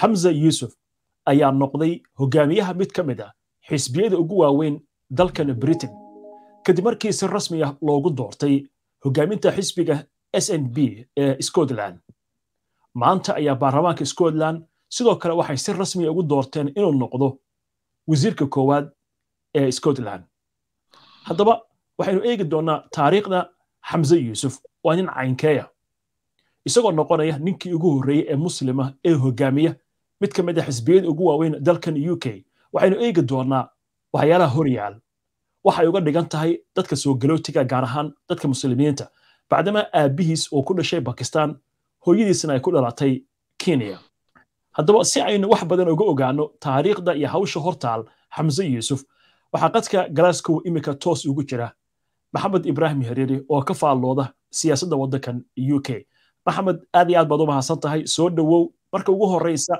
xamza yuusuf ayaa noqday hogaamiyaha mid ka mid ah xisbiyada ugu waaweyn dalkan britain kadib markii si rasmi ah loogu doortay hogaaminta xisbiga s n b ee scotland maanta ayaa baarlamaanka scotland sidoo kale waxay si rasmiya ah ugu doorteen inuu noqdo wasiirka koowaad ee scotland haddaba waxaynu eegi doonaa taariikhda xamse yuusuf waa nin caynkeeya isagoo noqonaya ninkii ugu horreeyey ee muslima ee hogaamiya mid ka mid a ah xisbiyada ugu waaweyn dalkan u k waxaynu eegi doonaa waxyaalaha horyaal waxay uga dhigan tahay dadka soo galootiga gaar ahaan dadka muslimiinta bacdama aabihiis oo ku dhashay bakistan hooyadiisna ay ku dhalatay kenya haddaba si aynu wax badan uga ogaano taariikhda iyo hawsha hortaal xamse yuusuf waxaa qadka galaskow iminka toos ugu jira maxamed ibraahim hariiri oo ka faallooda siyaasadda waddankan u k maxamed aad iyo aad baad u mahadsan tahay soo dhowow marka ugu horraysa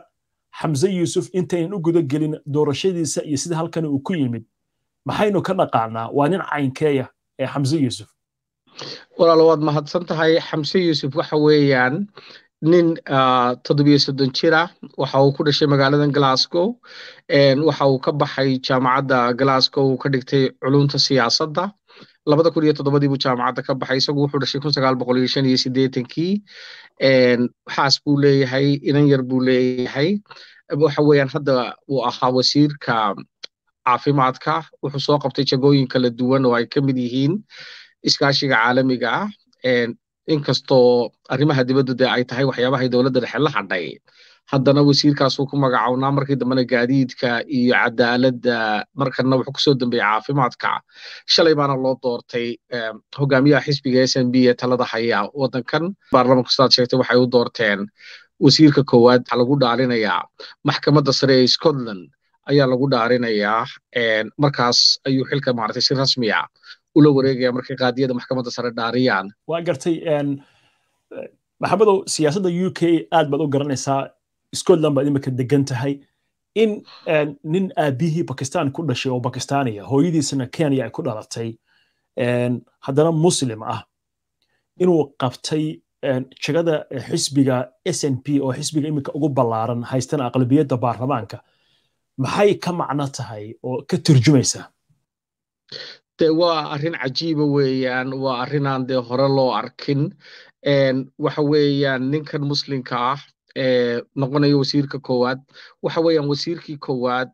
xamse yuusuf intaynan u guda gelin doorashadiisa iyo sida halkan uu ku yimid maxaynu ka dhaqaanaa waa nin caynkeeya ee xamse yuusuf walaal waad mahadsan tahay xamse yuusuf waxa weeyaan nin ah, toddobiyo soddon jir ah waxa uu ku dhashay magaalada glasgow waxa uu ka baxay jaamacadda glasgow uu ka dhigtay culumta siyaasadda labada kun iyo toddobadii buu jaamacadda ka baxay isagu wuxuu dhashay kun sagaal boqol iyo shan iyo siddeetankii waxaas buu leeyahay inan yar buu leeyahay waxa weeyaan hadda uu ahaa wasiirka caafimaadka wuxuu soo qabtay jagooyin kala duwan oo ay ka mid yihiin iskaashiga caalamiga ah inkastoo arrimaha dibadda dee ay tahay waxyaabahay dowladda dhexe la hadhay haddana wasiirkaasuu ku magacawnaa markii dambena gaadiidka iyo cadaaladda markana wuxuu kusoo dambeeyey caafimaadka shalay baana loo doortay hogaamiyaha xisbiga s n b ee talada haya waddankan baarlamanku sidaad sheegtay waxay u doorteen wasiirka koowaad waxaa lagu dhaarinayaa maxkamadda sare ee scotland ayaa lagu dhaarinayaa markaas ayuu xilka maaragtay si rasmi ah ula wareegaya markay qaadiyada maxkamadda sare dhaariyaan waa gartay maxamadow siyaasadda u k aad baad u garanaysaa scotland baad imika degan tahay in nin aabihii bakistan ku dhashay oo bakistaniya hooyadiisana kenya ay ku dhalatay haddana muslim ah inuu qabtay jegada xisbiga s n p oo xisbiga iminka ugu ballaaran haystana aqlabiyadda baarlamaanka maxay ka macno tahay oo ka turjumaysaa de waa arrin cajiiba weeyaan waa arrinaan dee hore loo arkin waxa weeyaan ninkan muslimka ah noqonaya wasiirka koowaad waxa weeyaan wasiirkii koowaad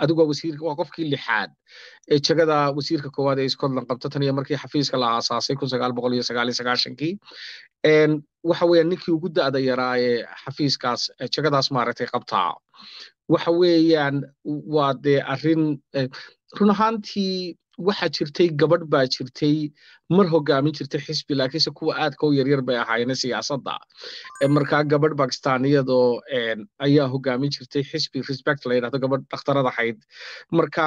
adigoo wasiirka waa qofkii lixaad ee jegada wasiirka koowaad ee scotland qabto tan iyo markii xafiiska la aasaasay kun sagaal boqol iyo sagaal iyo sagaashankii waxa weeyaan ninkii ugu da'da yaraa ee xafiiskaas jegadaas maaragtay qabtaa waxa weeyaan waa dee arrin run ahaantii waxaa jirtay gabadh baa jirtay mar hogaamin jirtay xisbi laakiinse kuwa aadka u yaryar bay ahaayeen siyaasadda markaa gabadh bakistaniyadoo ayaa hogaamin jirtay xisbi respect la yidhahdo gabadh dhakhtarada ahayd marka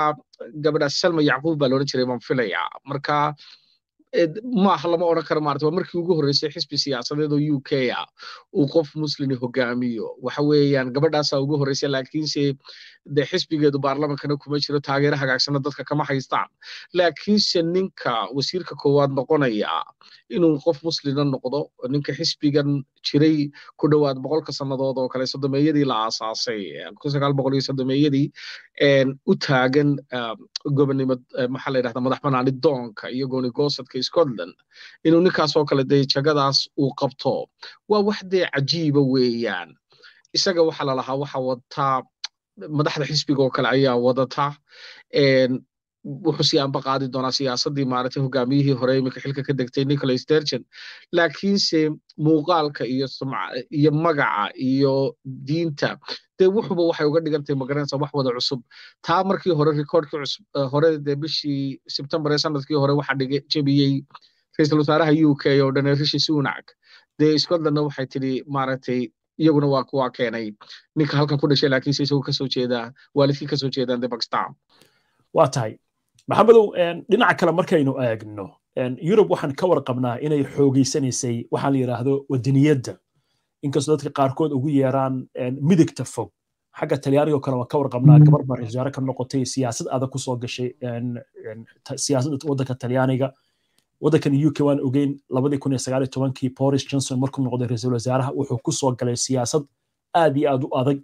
gabadhaas salma yacquub baa loohan jiray waan filayaa marka maaha lama oran karo marat waa markii ugu horreysay xisbi siyaasadeed oo u k ah uu qof muslimi ah hogaamiyo waxa weeyaan gabadhaasaa ugu horreysay laakiinse de xisbigeedu baarlamankana kuma jiro taageero hagaagsana dadka kama haystaan laakiinse ninka wasiirka koowaad noqonaya inuu qof muslina noqdo ninka xisbigan jiray ku dhowaad boqolka sannadood oo kale soddomeeyadii la aasaasay oqosomeeyadii u taagan gobonimo maxaa la yidhahda madax banaani doonka iyo gooni scotland inuu ninkaasoo kale dee jagadaas uu qabto waa wax dee cajiiba weeyaan isaga waxaa lalahaa waxa wadataa madaxda xisbiga oo kale ayaa wadata wuxuu sii amba qaadi doonaa siyaasadii maaragtay hogaamiyihii hore iminka xilka ka degtay nicholas dergen laakiinse muuqaalka iyo sumca iyo magaca iyo diinta dee wuxuba waxay uga dhigantahay magaranaysa wax wada cusub taa markii hore recordkii cusub eh, hore dee bishii sebtembar ee sanadkii hore waxaa dhiga jebiyey ra-iisul wasaaraha u k oo dhan rishi sunak dee scotlandna waxay tidhi maaragtay iyaguna waa kuwaa keenay ninka halkan ku dhashay laakiinse isagu kasoo jeedaa waalidkii kasoo jeedaan dee pakistan waa tahay maxamadow dhinaca kale markaynu eegno yurub waxaan ka warqabnaa inay xoogaysanaysay waxaa la yidhaahdo wadaniyadda inkastoo dadka qaarkood ugu yeeraan midigta fog xagga talyaanigo kale waan ka warqabnaa mm-hmm. gabar baan rasaare ka noqotay siyaasad adag kusoo gashay siyaasadda waddanka talyaaniga waddankan uk waan ogeyn labadii kun iyo sagaal tobankii boris johnson markuu noqday ra-iisul wasaaraha wuxuu kusoo galay siyaasad aad iyo aad u adag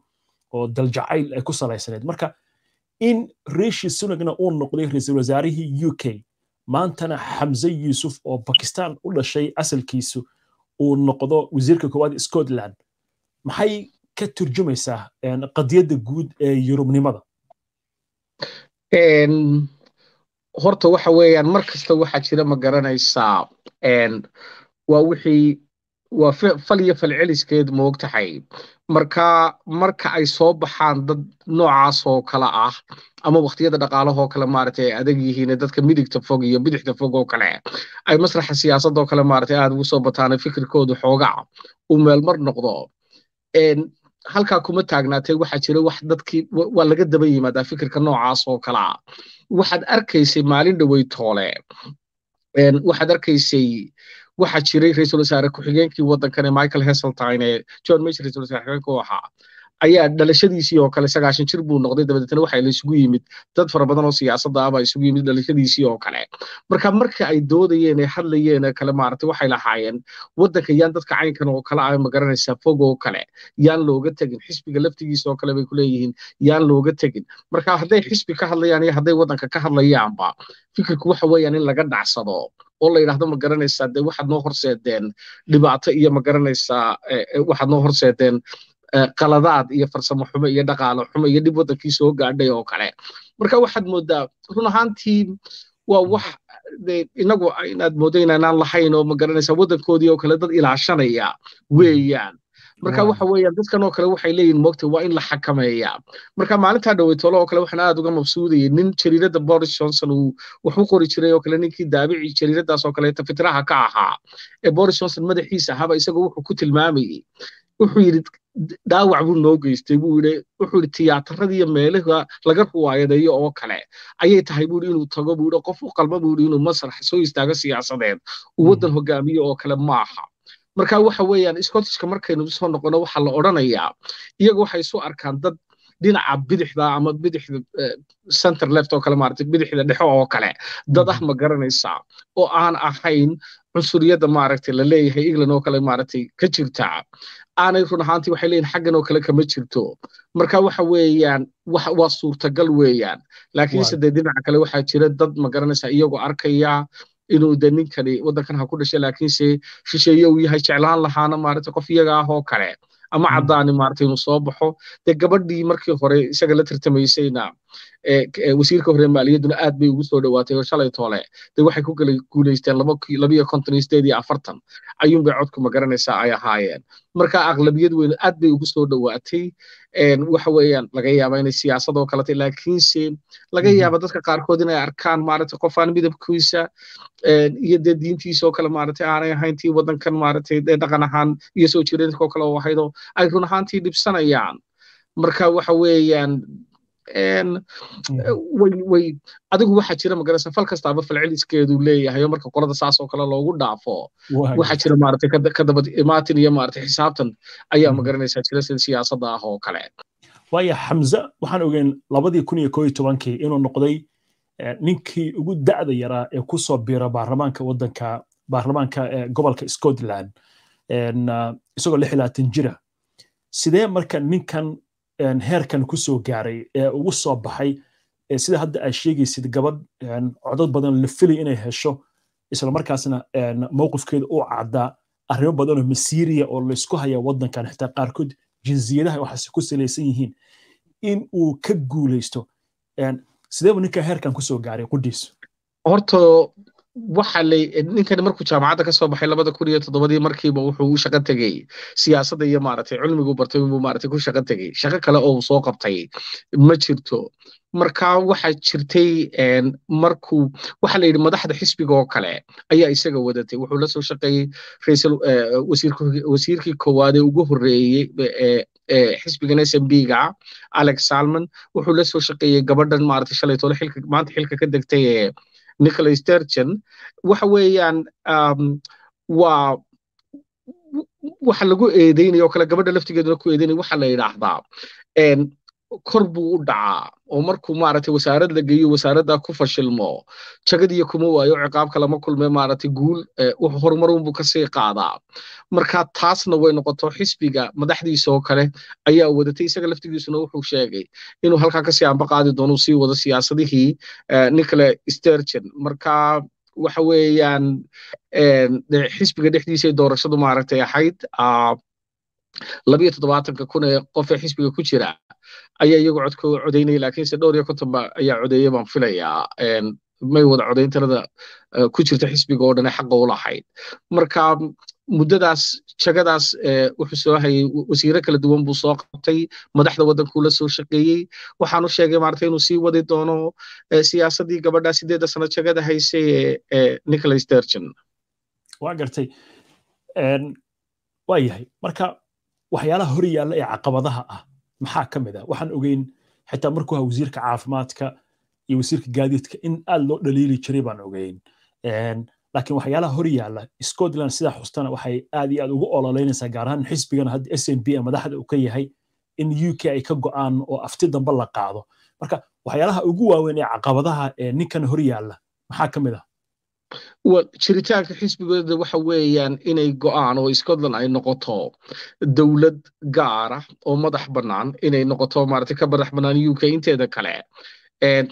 oo daljacayl ay ku salaysanayd marka in rishi sunagna uu noqday ra-iisul wasaarihii u k maantana xamse yuusuf oo bakistan u dhashay asalkiisu uu noqdo wasiirka koowaad scotland maxay ka turjumaysaa qadiyadda guud ee yurubnimada horta waxa weeyaan mar kasta waxaa jira ma garanaysaa waa wixii waa fal iyo falceliskeed moogtahay marka marka ay soo baxaan dad noocaas oo kale ah ama wakhtiyada dhaqaalahoo kale maaragtay ay adag yihiin dadka midigta fog iyo bidixda fog oo kale ay masraxa siyaasadoo kale maaragtay aad ugu soo bataan fikirkoodu xoogaa uu meelmar noqdo halkaa kuma taagnaatee waxaa jira wax dadkii waa laga daba yimaadaa fikirka noocaas oo kalea ah. waxaad arkaysay maalin dhawey toole waxaad arkaysay waxaa jiray ra-iisul wasaare ku-xigeenkii waddankane michael heseltine ee john mesh ra-isul wasaare xigeenka u ahaa ayaa dhalashadiisii oo kale sagaashan jir buu noqday dabadeetna waxa la yimid dad fara badan oo siyaasadda ah baa isugu yimid dhalashadiisii oo kale marka marka ay doodayeen ay hadlayeen kale maaragtay waxay lahaayeen waddanka yaan dadka caynkan oo kale ah magaranaysaa fog oo kale yaan looga tegin xisbiga laftigiisa oo kale bay ku yaan looga tegin marka hadday xisbi ka hadlayaan iyo hadday waddanka ka hadlayaanba fikirku waxa weeyaan in laga dhacsado oo la yidhahdo ma garanaysaa de waxaad noo horseedeen dhibaato iyo ma garanaysaa eh, eh, waxaad noo horseedeen eh, qaladaad iyo farsamo xumo iyo dhaqaalo xumo iyo dhib wadankii soo gaadhay oo kale marka waxaad moodaa run ahaantii waa wax inagu inaad moodo inaanaan lahayn oo ma garanaysaa waddankoodii oo kale dad ilaashanaya weeyaan marka waxa weeyaan dadkan oo kale waxay leeyihin moogta waa in la xakameeyaa marka maalintaa dhaweytolo oo kale waxaan aad uga mabsuudayay nin jariirada boris johnson uu wax qori jiray oo kale ninkii daabici jariiradaas oo kaleeta fitraha ka ahaa ee boris johnson madaxiisa ahaba isagoo wuxuu ku tilmaamayey wuxuu yidhi dhaawac buu noo geystay buu yidhi wuxuu yidhi tiyaatarada meelaha laga ruwaayadeeyo oo kale ayay tahay buu yidhi inuu tago buu yidhi qof u qalma buu yidhi inuu masrax soo istaago siyaasadeed uu hmm. waddan hogaamiyo oo kale maaha marka waxa weeyaan scottishka markaynu soo noqono waxa la odrhanayaa iyagu waxay isu arkaan dad dhinaca bidixda ama bidixda eh, center left oo kale maaragtay bidixda dhexo oo kale dad ah ma garanaysaa oo aan ahayn cunsuriyadda maaragtay laleeyahay leeyahay england oo kale maaragtay ka jirta aanay run ahaantii waxay leeyihin xaggan oo kale kama jirto marka waxa weeyaan waa suurtagal weeyaan laakiinse dee dhinaca kale waxaa jira dad ma garanaysaa iyagoo arkaya inuu de ninkani waddankan ha ku dhashay laakiinse shisheeye uu yahay jeclaan lahaana maarata qof iyaga ah oo kale ama mm. caddaani maarata inuu soo baxo de gabadhii markii hore isaga la tartamaysayna wasiirka hore maaliyadduna aad bay ugu soo dhawaatay oo shalay toole de waxay ku kala guulaysteen konton iyo sideed iyo afartan ayuunbay codku ma garanaysaa ay ahaayeen marka aqlabiyad weynu aad bay ugu soo dhawaatay waxa weeyaan laga yaaba inay siyaasad oo kaleta laakiinse laga mhm. yaaba dadka qaarkood inay arkaan maaragtay qofaan midabkiisa iyo dee diintiisa oo kale maaragtay aanay ahayn tii waddankan maaragtay dee dhaqan ahaan iyo soo jireenka oo kale oo ahayd ay run ahaantii dhibsanayaan marka waxa weeyaan Hmm. Uh, way adigu waxaa jira magarasa fal kastaaba falciliskeedu leeyahayo marka qolada saas oo kale loogu dhaafo waxaa jira maaragtay kadaba imaatin iyo maaragtay xisaabtan ayaa magaranaysaa hmm. jira sida siyaasadda ah oo kale waaya xamza waxaan ogeyn labadii kun iyo koo iyo tobankii inuu noqday eh, ninkii ugu da'da yaraa ee kusoo soo biira baarlamaanka waddanka baarlamaanka eh, gobolka scotland ah, isagoo lix labaatan jira sidee marka ninkan heerkan kusoo gaaray ee ugu soo baxay sida hadda aad sheegaysid gabadh codad badan la filay inay hesho islamarkaasna mowqifkeeda u cadaa arrimo badanoo oo masiiriya oo laysku haya waddankan xitaa qaarkood jinsiyadaha waxaase ku salaysan yihiin in uu ka guulaysto sideebu ninka heerkan kusoo gaaray qudhiis horta waxa lay ninkani markuu jaamacadda ka baxay labada kun iyo toddobadii markiiba wuxuu u shaqo tegey siyaasadda iyo maaragtay cilmigu bartay inuu maaragtay ku shaqo tegey shaqo kale oo uu soo qabtay ma jirto marka waxaa jirtay markuu waxa la yidhi madaxda xisbiga oo kale ayaa isaga wadatay wuxuu la soo shaqeeyey raisal e, wasiirkii koowaad ee ugu horreeyey e, e, xisbigan s m b alex salmon wuxuu la shaqeeyey gabadhan maaragtay shalay tole xilka maanta xilka ka degtay ee nicholas sturgeon waxa weeyaan um, waa waxa lagu eedeynaya oo kale gabadha laftigeeduna ku eedeynaya waxa la yidhaahdaa kor buu u dhacaa oo markuu maaragtay wasaarad la geeyo wasaaradda ku fashilmo jagadiyo kuma waayo ciqaabka lama kulme maaragtay guul eh, horumarunbuu kasii qaadaa marka taasna way noqoto xisbiga madaxdiisa oo kale ayaa wadatay isaga laftigiisuna wuxuu sheegay inuu halkaa kasii amba doono sii wado siyaasadihii eh, nicola stergen marka waxa weeyaan eh, xisbiga dhexdiisay doorashadu maaragtay ahayd ah, labiyo toddobaatanka kun ee qof ee xisbiga ku jira ayaa iyagu codkooda codaynaya laakiinse dhowr iyo konton ba ayaa codeeya baan filayaa may wada codayn tirada ku jirta xisbiga oo dhan ee xaqa u marka muddadaas jagadaas wuxuu soo hayay wasiire kala duwan buu soo qabtay madaxda waddankuu la soo shaqeeyey waxaanu sheegay maarata inuu sii wadi doono siyaasadii gabadha sideedda sano jagada haysay ee nicholas dergen waa gartay waa yahay marka waxyaalaha hor yaalla ee caqabadaha ah maxaa ka mid ah waxaan ogeyn xitaa markuu wasiirka caafimaadka iyo wasiirka gaadiidka in aad loo dhaliili jiray baan ogeyn laakiin waxyaalaha hor yaalla scotland sidaa xustana waxay aad iyo aad ugu ololeynaysaa gaar ahaan xisbigana hadda s n b madaxda uu ka yahay in u k ay ka go'aan oo afti dambe la qaado marka waxyaalaha ugu waaweyn ee caqabadaha ee ninkan hor yaalla maxaa ka mid ah jiritaanka xisbigooda waxa weeyaan inay go-aan oo scotland ay noqoto dowlad gaara oo madax bannaan inay noqoto maaragtay ka madax bannaan uk inteeda kale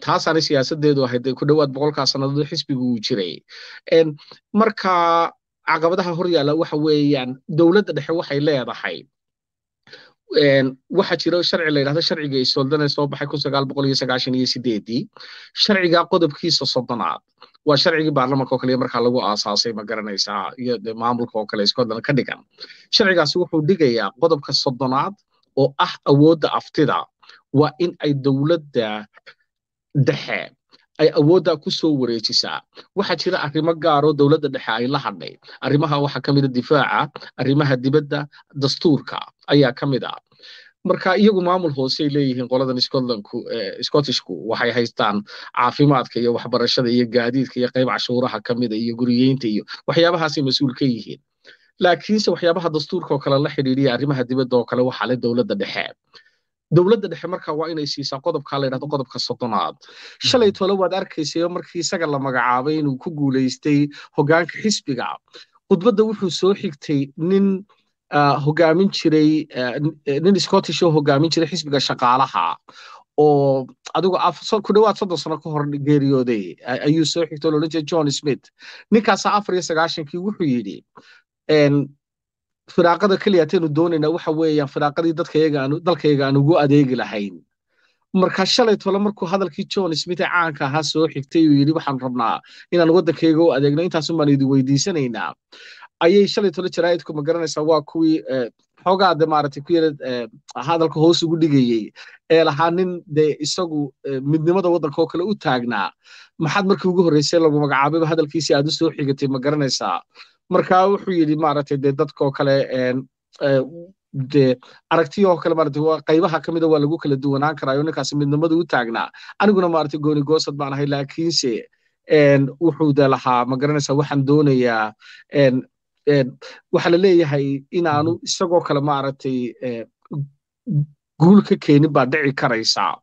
taasaanay siyaasadeedu ahayd ku dhowaad boqolkaa sannadood xisbigu uu jiray marka caqabadaha hor yaalla waxa weeyaan dowladda dhexe waxay leedahay waxa jiro sharci la yidhahdo sharciga isoldane soo baxay kun sagaal boqol iyo sagaashan iyo sideedii sharciga qodobkiisa soddonaad waa sharcigii baarlamanka oo kale markaa lagu aasaasay ma garanaysaa iyo de maamulka oo kale iskoodana ka dhigan sharcigaasi wuxuu dhigayaa qodobka soddonaad oo ah awoodda aftida waa in ay dowladda dhexe ay awoodda ku soo wareejisaa waxaa jira arrimo gaaroo dowladda dhexe ay la hadhay arrimaha waxaa kamida ah difaaca arrimaha dibadda dastuurka ayaa ka mid a ah marka iyagu maamul hoosey leeyihiin qoladan scotlandku eh, scottishku waxay haystaan caafimaadka iyo waxbarashada iyo gaadiidka iyo qayb cashuuraha ka mida iyo guriyeynta iyo waxyaabahaasay mas-uul ka yihiin laakiinse waxyaabaha dastuurka oo kale la xidhiiriya arrimaha dibadda oo kale waxaa le dowladda dhexe dowladda dhexe marka waa inay siisaa qodobkaa la yidhahdo qodobka soddonaad shalay tole waad arkaysayo markii isaga la magacaabay inuu ku guulaystay hoggaanka xisbiga khudbadda wuxuu soo xigtay nin hogaamin jiray nin scottish oo hogaamin jiray xisbiga shaqaalaha oo adigu ku dhowaad soddon sano ka hor geeriyooday ayuu soo xigtay loola jeeda john smith ninkaasaa afar iyo sagaashankii wuxuu yidhi firaaqada keliya ataynu doonayna waxa weeyaan firaaqadii dalkayaga aan ugu adeegi lahayn marka shalay tole markuu hadalkii john smith ee caanka ahaa soo xigtay uu yidhi waxaan rabnaa inaan waddankayga u adeegno intaasun baan idin weydiisanaynaa ayay shalay tolo jaraa'idku ma garanaysaa waa kuwii e, xoogaa de maaragtay ku yara e, hadalka hoos ugu dhigayey ee lahaa nin dee isagu e, midnimada waddanka oo kale u taagnaa maxaad markii ugu horreysay lagu magacaabayba hadalkiisii aad u xigatay ma garanaysaa marka wuxuu yidhi maaragtay dee dadkoo kale de aragtiya oo kale maaragtay qaybaha ka mida waa lagu kala duwanaan karaayo ninkaasi midnimada u taagnaa aniguna maaragtay gooni goosad baan ahay laakiinse wuxuu de lahaa ma garanaysaa waxaan doonayaa waxaa la leeyahay inaanu mm-hmm. isagoo kale maaragtay e, guul ka keenin baa dhici karaysaa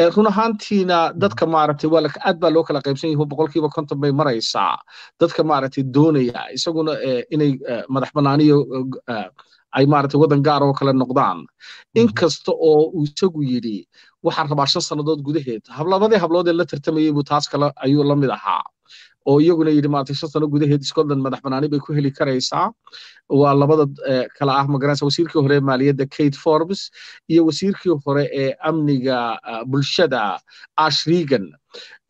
e, run ahaantiina mm-hmm. dadka maaragtay waa aad baa loo kala qaybsan yahi boqolkiiba konton bay maraysaa dadka maaragtay doonaya isaguna e, inay madax bannaaniyo ay maaragtay waddan gaar oo kale noqdaan mm-hmm. inkasta oo uu isagu yidhi waxaan rabaa shan sannadood gudaheed hablabadii habloodee la tartamayey buu taas kale ayuu la mid ahaa oo iyaguna yidhi maanta shan sano gudaheed scotland madax banaani bay ku heli karaysaa waa labada eh, kala ah magaranaysa wasiirkii hore ee maaliyadda kate forbes iyo wasiirkii hore ee amniga ah, bulshada ash regan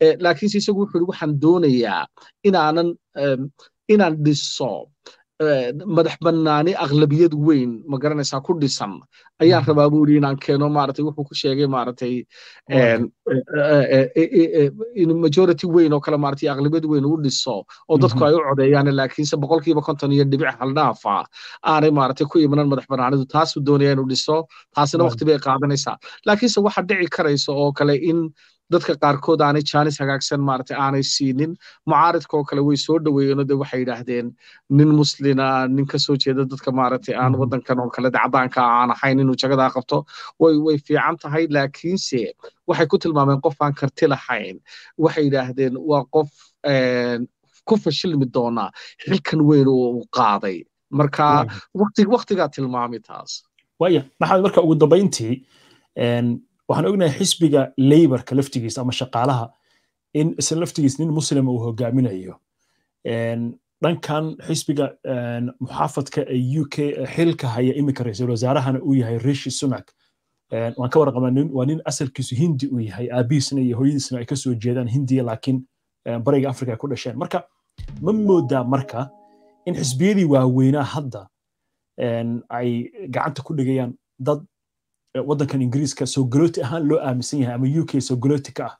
eh, laakiinse isagu wuxuu yidhi waxaan doonayaa inaanan inaan dhiso Eh, madax banaani aqlabiyad weyn ma garanaysaa ku dhisan ayaa mm. rabaa buu yidhi inaan keeno maaragtay wuxuu ku sheegay maaragtay eh, eh, in majority weyn oo kale maaragtay aqlabiyad weyn uu dhiso oo dadku ay mm-hmm. u codeeyaan laakiinse boqolkiiba konton iyo dhibic haldhaafa aanay maaragtay ku imanan madax banaanidu taasu doonaya inuu dhiso taasina waqti bay qaadanaysaa laakiinse waxa dhici karaysa oo kale in dadka qaarkood aanay jaanis hagaagsan maarata aanay siinin mucaaridkaoo kale way soo dhaweeyeen oo de waxay yidhaahdeen nin muslina nin ka jeeda dadka maarata aan mm-hmm. waddankan oo kale dacdaanka aan ahayn inuu jagadaa qabto way fiican tahay laakiinse waxay ku tilmaameen qof aan karti lahayn waxay yidhaahdeen waa qof eh, ku fashilmi doonaa xilkan weyn uu qaaday marka waktigaa tilmaami taas waya maxamed marka ugu dambayntii eh, waxaan ognahay xisbiga leybarka laftigiisa ama shaqaalaha in isan laftigiis nin muslima uu hogaaminayo dhankan xisbiga muxaafadka ee u k xilka haya iminka ra-iisul wasaarahana uu yahay rishi sunak waan ka warqabaa waa nin asalkiisu hindi uu yahay aabihiisna iyo hooyadiisna ay ka jeedaan hindiya laakiin bariga afrika ay ku dhasheen marka ma moodaa marka in xisbiyadii waaweynaa hadda ay gacanta ku dhigayaan dad Eh, waddankan ingiriiska sogolooti ahaan loo aaminsan yahay ama u k sogolooti ah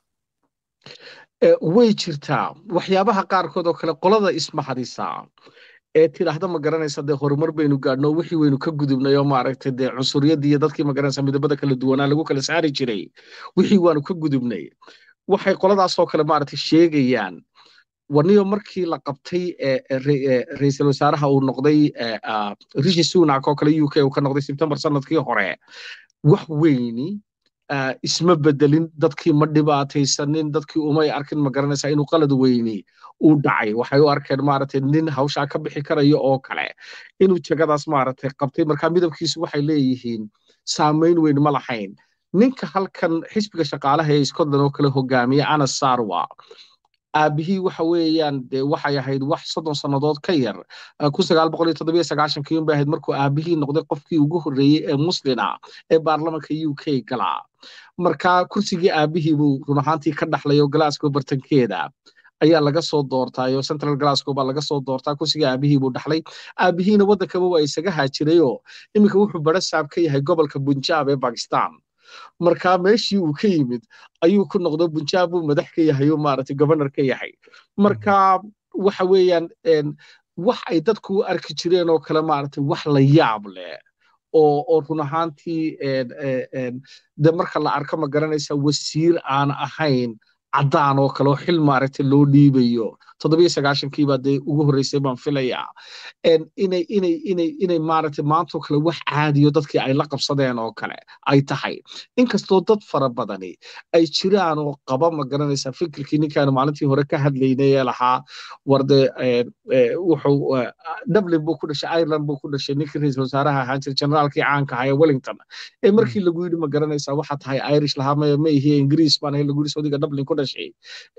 eh, way jirtaa waxyaabaha qaarkood oo kale qolada ismaxariisaa ee eh, tidhaahda ma garanaysa dee horumar baynu gaadhno wixii waynu ka gudubnay oo maaragtay dee cunsuryaddii iyo dadkii ma garanaysa midabada kala duwanaa lagu kala saari jiray wixii waanu ka gudubnay waxay qoladaasoo kale maaragtay sheegayaan warniyo markii la qabtay ra-iisul wasaaraha uu noqday ah, rishi sunak oo kale u k uu ka noqday sebtembar sanadkii hore wax weyni eh, isma bedelin dadkii ma dhibaataysanin dadkii umay arkin ma garanaysaa inuu qalad weyni uu dhacay waxay u arkeen maaragtay nin hawshaa ka bixi karaya oo kale inuu jegadaas maaragtay qabtay marka midabkiisu waxay leeyihiin saamayn weyn ma lahayn ninka halkan xisbiga shaqaalaha ee scotland oo kale hogaamiya ana sarwa aabihii waxa weeyaan de waxay ahayd wax soddon sannadood ka yar ba ahayd markuu aabihii noqday qofkii ugu horreeyey ee muslina ah ee baarlamanka u k galaa marka kursigii aabihii buu run ahaantii ka dhaxlayo glasgow bartankeeda ayaa laga soo doortaayo central glasgow baa laga soo doortaa kursigii aabihii buu dhaxlay aabihiina waddankaba waa isaga haajirayoo iminka wuxuu saab ka yahay gobolka punjab ee bakistan markaa meeshii uu ka yimid ayuu ku noqdo bunjaab madax ka yahay oo maaragtay governar ka yahay marka waxa weeyaan wax ay dadku arki jireen oo kale maaragtay wax la yaab leh oo oo run ahaantii de marka la arka ma garanaysa wasiir aan ahayn caddaan oo kale oo xil maaragtay loo dhiibayo toddobiyo dee ugu horreysay baan filayaa inay inay inay inay maaragtay maantoo kale wax caadiyo dadkii ay la qabsadeen oo kale ay tahay inkastoo dad fara badani ay jiraan oo qaba ma garanaysaa fikirkii ninkaanu maalintii hore ka hadlaynay ee lahaa warde eh, eh, wuxuu eh, dublin buu ku dhashay ireland buu ku dhashay ninkii ra-iisul wasaaraha ahaan jiray generaalkii caanka ahaa ee wellington ee markii lagu yidhi ma garanaysaa waxa tahay irish lahaa ma ihi ingiriis baan ahay lagu yidhi saudiga dublin ku dhashay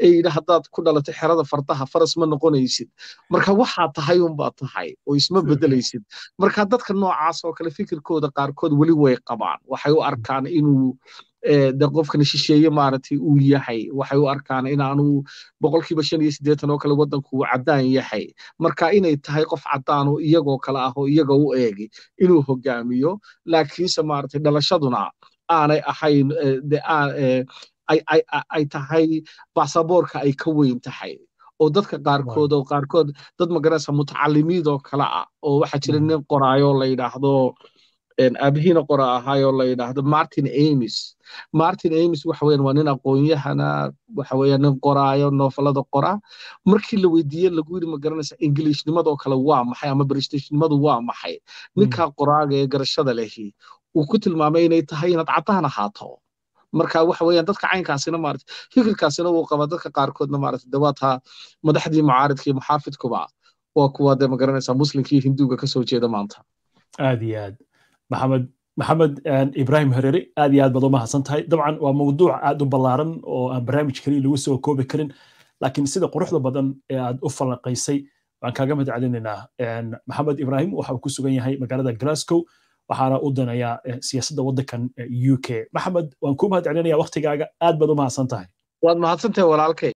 ee yidhi e haddaad ku dhalatay xerada fardaha faras ma noqonaysid marka waxaa tahay unbaa tahay oo isma bedelaysid marka dadka noocaas oo kale fikirkooda qaarkood weli way qabaan waxay u arkaan inuu eh, de qofkan shisheeye maaragtay uu yahay waxay u arkaan inaanu boqolkiiba shan iyo siddeetan oo kale waddanku uu caddaan yahay marka inay tahay qof caddaanoo iyagoo kale ah oo iyaga u eegi inuu hogaamiyo laakiinse maaragtay dhalashaduna aanay ahayn eh, eh, ay tahay baasaboorka ay ka weyn tahay oo dadka qaarkood oo qaarkood dad magarasa mutacalimiidoo kale ah oo waxaa jira mm. nin qoraayoo la yidhaahdo aabihiina qora ahaayoo la yidhaahdo martin amis martin amis waxa waa nin aqoonyahana waxa nin qoraayo noofalada qora markii la weydiiye lagu yiri magaranaysa ingiliishnimadoo kale waa maxay ama bristishnimadu waa maxay mm. ninkaa qoraaga ee garashada lehi uu ku tilmaamay inay tahay inaad caddaan ahaato marka waxa dadka caynkaasina maarata fikirkaasina wuu qabaa dadka qaarkoodna maarata dawaadha madaxdii mucaaridkii muxaafidkuba waa kuwa dee magaranaysaa muslimkii hinduuga kasoo jeeda maanta aad iyo aad maxamed maxamed ibrahim hareere aad iyo aad baad u mahadsan tahay dabcan waa mawduuc aad u ballaaran oo aan barnaamij kaliya lagu soo koobi karin laakiin sida quruxda badan ee aad u falanqaysay waan kaaga mahad celinaynaa maxamed ibrahim waxa uu ku sugan yahay magaalada glasgow waxaana u danayaa eh, siyaasadda waddankan eh, u k maxamed waan ku mahad celinaya waktigaaga aad baad u mahadsan tahay waad mahadsantahay walaalkay